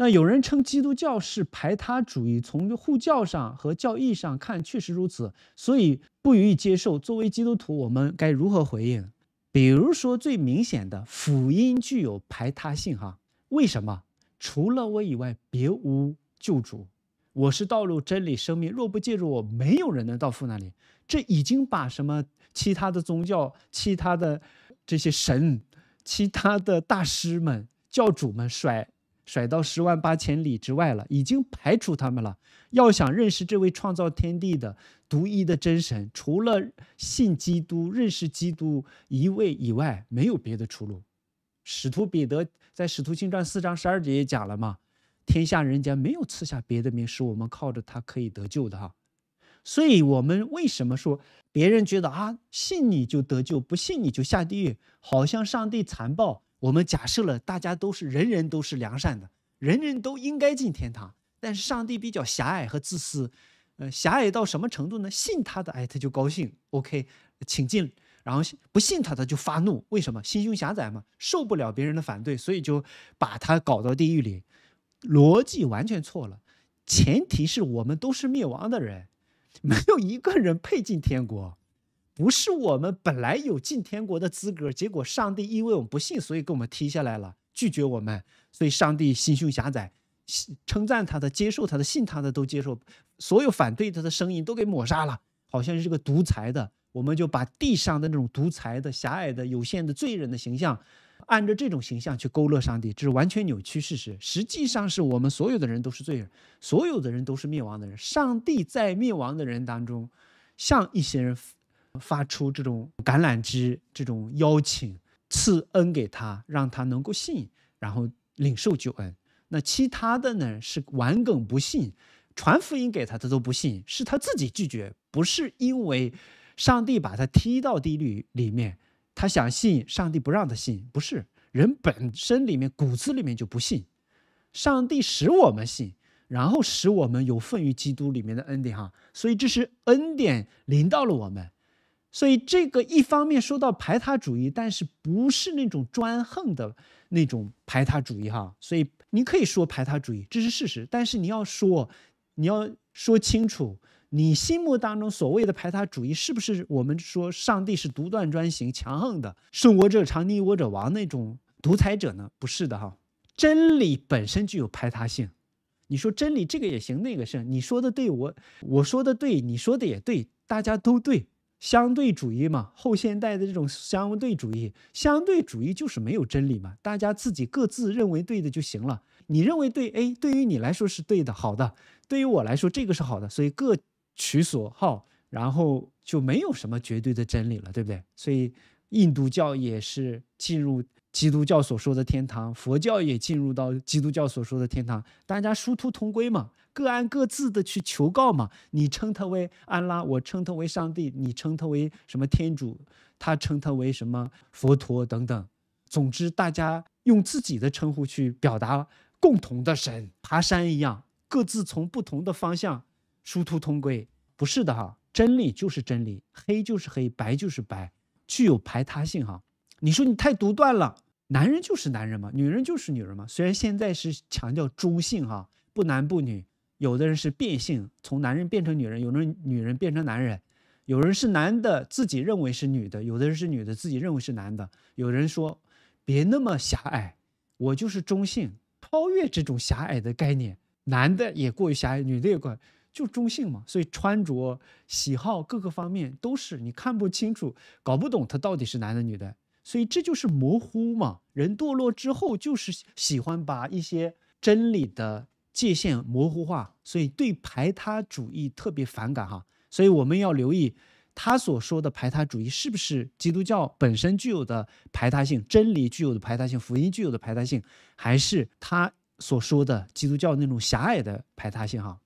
那有人称基督教是排他主义，从护教上和教义上看，确实如此，所以不予以接受。作为基督徒，我们该如何回应？比如说最明显的，福音具有排他性，哈，为什么？除了我以外，别无救主。我是道路、真理、生命，若不借助我，没有人能到父那里。这已经把什么其他的宗教、其他的这些神、其他的大师们、教主们摔。甩到十万八千里之外了，已经排除他们了。要想认识这位创造天地的独一的真神，除了信基督、认识基督一位以外，没有别的出路。使徒彼得在《使徒行传》四章十二节也讲了嘛：“天下人家没有赐下别的名，使我们靠着他可以得救的。”哈，所以我们为什么说别人觉得啊，信你就得救，不信你就下地狱，好像上帝残暴？我们假设了大家都是人人都是良善的，人人都应该进天堂。但是上帝比较狭隘和自私，呃，狭隘到什么程度呢？信他的，哎，他就高兴，OK，请进；然后不信他，的就发怒。为什么？心胸狭窄嘛，受不了别人的反对，所以就把他搞到地狱里。逻辑完全错了。前提是我们都是灭亡的人，没有一个人配进天国。不是我们本来有进天国的资格，结果上帝因为我们不信，所以给我们踢下来了，拒绝我们，所以上帝心胸狭窄，称赞他的、接受他的、信他的都接受，所有反对他的声音都给抹杀了，好像是个独裁的。我们就把地上的那种独裁的、狭隘的、有限的罪人的形象，按照这种形象去勾勒上帝，这是完全扭曲事实。实际上是我们所有的人都是罪人，所有的人都是灭亡的人。上帝在灭亡的人当中，向一些人。发出这种橄榄枝，这种邀请，赐恩给他，让他能够信，然后领受救恩。那其他的呢？是完梗不信，传福音给他，他都不信，是他自己拒绝，不是因为上帝把他踢到地狱里面，他想信，上帝不让他信，不是人本身里面骨子里面就不信。上帝使我们信，然后使我们有份于基督里面的恩典哈，所以这是恩典临到了我们。所以这个一方面说到排他主义，但是不是那种专横的那种排他主义哈。所以你可以说排他主义，这是事实。但是你要说，你要说清楚，你心目当中所谓的排他主义是不是我们说上帝是独断专行、强横的，顺我者昌，逆我者亡那种独裁者呢？不是的哈。真理本身具有排他性。你说真理这个也行，那个是你说的对，我我说的对，你说的也对，大家都对。相对主义嘛，后现代的这种相对主义，相对主义就是没有真理嘛，大家自己各自认为对的就行了。你认为对 A，对于你来说是对的，好的；对于我来说，这个是好的，所以各取所好，然后就没有什么绝对的真理了，对不对？所以印度教也是进入。基督教所说的天堂，佛教也进入到基督教所说的天堂，大家殊途同归嘛，各按各自的去求告嘛。你称他为安拉，我称他为上帝，你称他为什么天主，他称他为什么佛陀等等。总之，大家用自己的称呼去表达共同的神，爬山一样，各自从不同的方向，殊途同归。不是的哈，真理就是真理，黑就是黑，白就是白，具有排他性哈。你说你太独断了，男人就是男人嘛，女人就是女人嘛。虽然现在是强调中性哈，不男不女，有的人是变性，从男人变成女人，有人女人变成男人，有人是男的自己认为是女的，有的人是女的自己认为是男的。有人说别那么狭隘，我就是中性，超越这种狭隘的概念。男的也过于狭隘，女的也过，就中性嘛。所以穿着喜好各个方面都是你看不清楚，搞不懂他到底是男的女的。所以这就是模糊嘛，人堕落之后就是喜欢把一些真理的界限模糊化，所以对排他主义特别反感哈。所以我们要留意他所说的排他主义是不是基督教本身具有的排他性、真理具有的排他性、福音具有的排他性，还是他所说的基督教那种狭隘的排他性哈？